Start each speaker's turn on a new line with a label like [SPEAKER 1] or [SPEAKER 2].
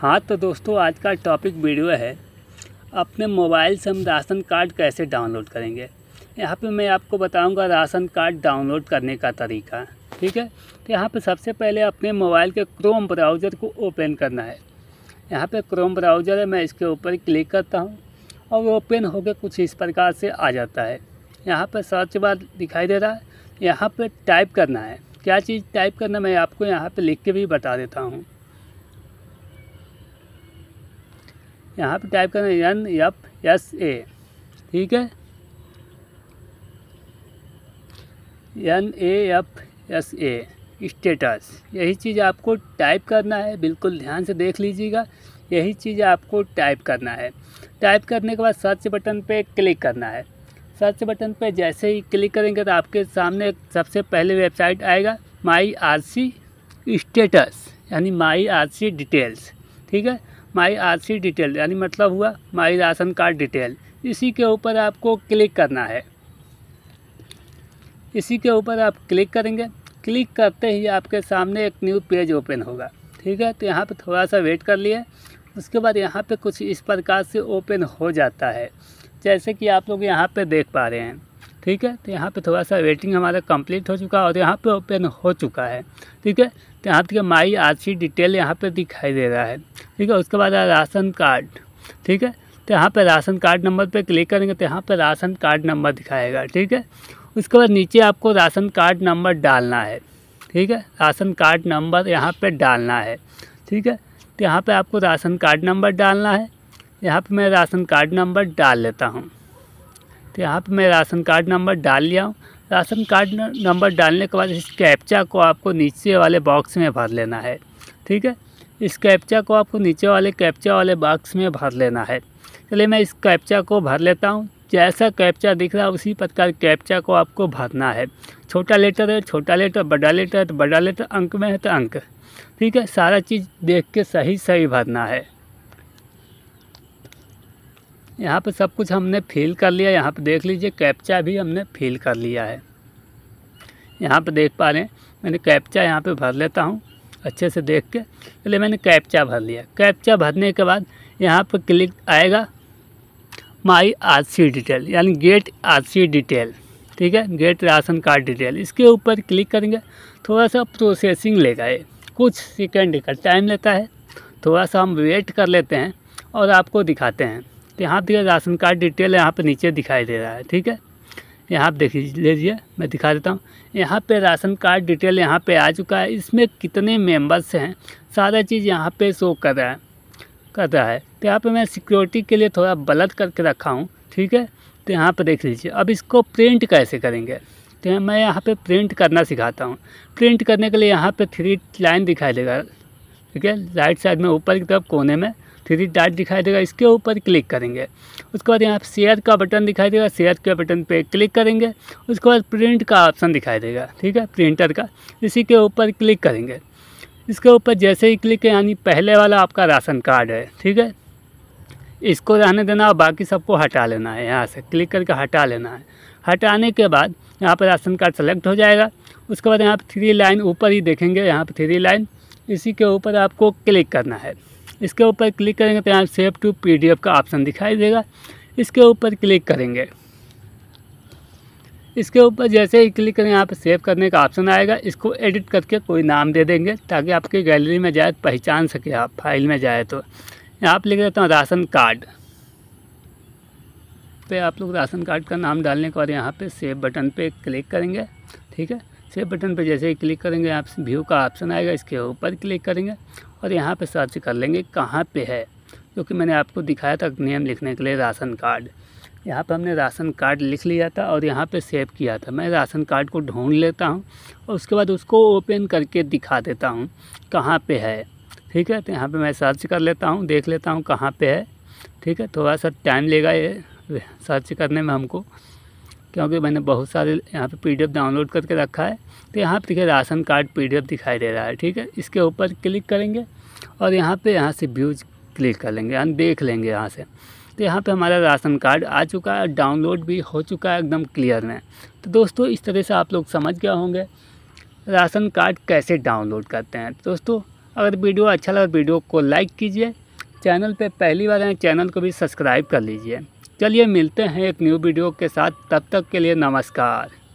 [SPEAKER 1] हाँ तो दोस्तों आज का टॉपिक वीडियो है अपने मोबाइल से हम राशन कार्ड कैसे डाउनलोड करेंगे यहाँ पे मैं आपको बताऊंगा राशन कार्ड डाउनलोड करने का तरीका ठीक है तो यहाँ पे सबसे पहले अपने मोबाइल के क्रोम ब्राउज़र को ओपन करना है यहाँ पे क्रोम ब्राउज़र है मैं इसके ऊपर क्लिक करता हूँ और ओपन होकर कुछ इस प्रकार से आ जाता है यहाँ पर सर्च बार दिखाई दे रहा है यहाँ पर टाइप करना है क्या चीज़ टाइप करना मैं आपको यहाँ पर लिख के भी बता देता हूँ यहाँ पे टाइप करना एन एफ एस ए ठीक है N A F S A status यही चीज़ आपको टाइप करना है बिल्कुल ध्यान से देख लीजिएगा यही चीज़ आपको टाइप करना है टाइप करने के बाद सर्च बटन पे क्लिक करना है सर्च बटन पे जैसे ही क्लिक करेंगे तो आपके सामने सबसे पहले वेबसाइट आएगा माई आर सी स्टेटस यानी माई आर सी डिटेल्स ठीक है माई आर डिटेल यानी मतलब हुआ माई राशन कार्ड डिटेल इसी के ऊपर आपको क्लिक करना है इसी के ऊपर आप क्लिक करेंगे क्लिक करते ही आपके सामने एक न्यू पेज ओपन होगा ठीक है तो यहाँ पे थोड़ा सा वेट कर लिए उसके बाद यहाँ पे कुछ इस प्रकार से ओपन हो जाता है जैसे कि आप लोग यहाँ पे देख पा रहे हैं ठीक है तो यहाँ पे थोड़ा सा वेटिंग हमारा कंप्लीट हो चुका है और यहाँ पे ओपन हो चुका है ठीक है तो यहाँ देखिए माई आर सी डिटेल यहाँ पे दिखाई दे रहा है ठीक है उसके बाद राशन कार्ड ठीक है तो यहाँ पर राशन कार्ड नंबर पर क्लिक करेंगे तो यहाँ पर राशन कार्ड नंबर दिखाएगा ठीक है उसके बाद नीचे आपको राशन कार्ड नंबर डालना है ठीक है राशन कार्ड नंबर यहाँ पर डालना है ठीक है तो यहाँ पर आपको राशन कार्ड नंबर डालना है यहाँ पर मैं राशन कार्ड नंबर डाल लेता हूँ तो यहाँ पर मैं राशन कार्ड नंबर डाल लिया हूँ राशन कार्ड नंबर डालने के बाद इस कैप्चा को आपको नीचे वाले बॉक्स में भर लेना है ठीक है इस कैप्चा को आपको नीचे वाले कैप्चा वाले बॉक्स में भर लेना है चलिए मैं इस कैप्चा को भर लेता हूँ जैसा कैप्चा दिख रहा है उसी प्रकार कैप्चा को आपको भरना है छोटा लेटर है छोटा लेटर बड़ा लेटर है तो बड़ा लेटर अंक में है तो अंक ठीक है सारा चीज़ देख के सही सही भरना है यहाँ पर सब कुछ हमने फिल कर लिया यहाँ पर देख लीजिए कैप्चा भी हमने फिल कर लिया है यहाँ पर देख पा रहे हैं मैंने कैप्चा यहाँ पर भर लेता हूँ अच्छे से देख के तो मैंने कैप्चा भर लिया कैप्चा भरने के बाद यहाँ पर क्लिक आएगा माई आर सी डिटेल यानी गेट आर सी डिटेल ठीक है गेट राशन कार्ड डिटेल इसके ऊपर क्लिक करेंगे थोड़ा सा प्रोसेसिंग लेगा ये कुछ सेकेंड का टाइम लेता है थोड़ा सा हम वेट कर लेते हैं और आपको दिखाते हैं तो यहाँ पर राशन कार्ड डिटेल यहाँ पर नीचे दिखाई दे रहा है ठीक है यहाँ देख लीजिए मैं दिखा देता हूँ यहाँ पे राशन कार्ड डिटेल यहाँ पे आ चुका है इसमें कितने मेंबर्स हैं सारा चीज़ यहाँ पे शो कर रहा है कर रहा है तो यहाँ पे मैं सिक्योरिटी के लिए थोड़ा बलत करके रखा हूँ ठीक है तो यहाँ पर देख लीजिए अब इसको प्रिंट कैसे करेंगे तो मैं यहाँ पर प्रिंट करना सिखाता हूँ प्रिंट करने के लिए यहाँ पर थ्री लाइन दिखाई देगा ठीक है राइट साइड में ऊपर की तरफ कोने में थ्री डाट दिखाई देगा इसके ऊपर क्लिक करेंगे उसके बाद यहाँ शेयर का बटन दिखाई देगा शेयर के बटन पे क्लिक करेंगे उसके बाद प्रिंट का ऑप्शन दिखाई देगा ठीक है प्रिंटर का इसी के ऊपर क्लिक करेंगे इसके ऊपर जैसे ही क्लिक है यानी पहले वाला आपका राशन कार्ड है ठीक है इसको रहने देना और बाकी सबको हटा लेना है यहाँ से क्लिक करके हटा लेना है हटाने के बाद यहाँ पर राशन कार्ड सेलेक्ट हो जाएगा उसके बाद यहाँ पर थ्री लाइन ऊपर ही देखेंगे यहाँ पर थ्री लाइन इसी के ऊपर आपको क्लिक करना है इसके ऊपर क्लिक करेंगे तो यहाँ सेव टू पीडीएफ का ऑप्शन दिखाई देगा इसके ऊपर क्लिक करेंगे इसके ऊपर जैसे ही क्लिक करेंगे यहाँ पर सेव करने का ऑप्शन आएगा इसको एडिट करके कोई नाम दे देंगे ताकि आपकी गैलरी में जाए पहचान सके आप फाइल में जाए तो यहाँ पर लिख देता हूँ राशन कार्ड पे तो आप लोग राशन कार्ड का नाम डालने के बाद यहाँ पे सेव बटन पे क्लिक करेंगे ठीक है सेव बटन पे जैसे ही क्लिक करेंगे यहाँ व्यू का ऑप्शन आएगा इसके ऊपर क्लिक करेंगे और यहाँ पे सर्च कर लेंगे कहाँ पे है जो कि मैंने आपको दिखाया था नेम लिखने के लिए राशन कार्ड यहाँ पर हमने राशन कार्ड लिख लिया था और यहाँ पे सेव किया था मैं राशन कार्ड को ढूंढ लेता हूँ और उसके बाद उसको ओपन करके दिखा देता हूँ कहाँ पे है ठीक है तो यहाँ पे मैं सर्च कर लेता हूँ देख लेता हूँ कहाँ पे है ठीक है थोड़ा सा टाइम लेगा ये सर्च करने में हमको क्योंकि मैंने बहुत सारे यहाँ पे पीडीएफ डाउनलोड करके रखा है तो यहाँ पर देखिए राशन कार्ड पीडीएफ दिखाई दे रहा है ठीक है इसके ऊपर क्लिक करेंगे और यहाँ पे यहाँ से व्यूज क्लिक कर लेंगे हम देख लेंगे यहाँ से तो यहाँ पे हमारा राशन कार्ड आ चुका है डाउनलोड भी हो चुका है एकदम क्लियर में तो दोस्तों इस तरह से आप लोग समझ गए होंगे राशन कार्ड कैसे डाउनलोड करते हैं तो दोस्तों अगर वीडियो अच्छा लगा तो वीडियो को लाइक कीजिए चैनल पर पहली बार हैं चैनल को भी सब्सक्राइब कर लीजिए चलिए मिलते हैं एक न्यू वीडियो के साथ तब तक के लिए नमस्कार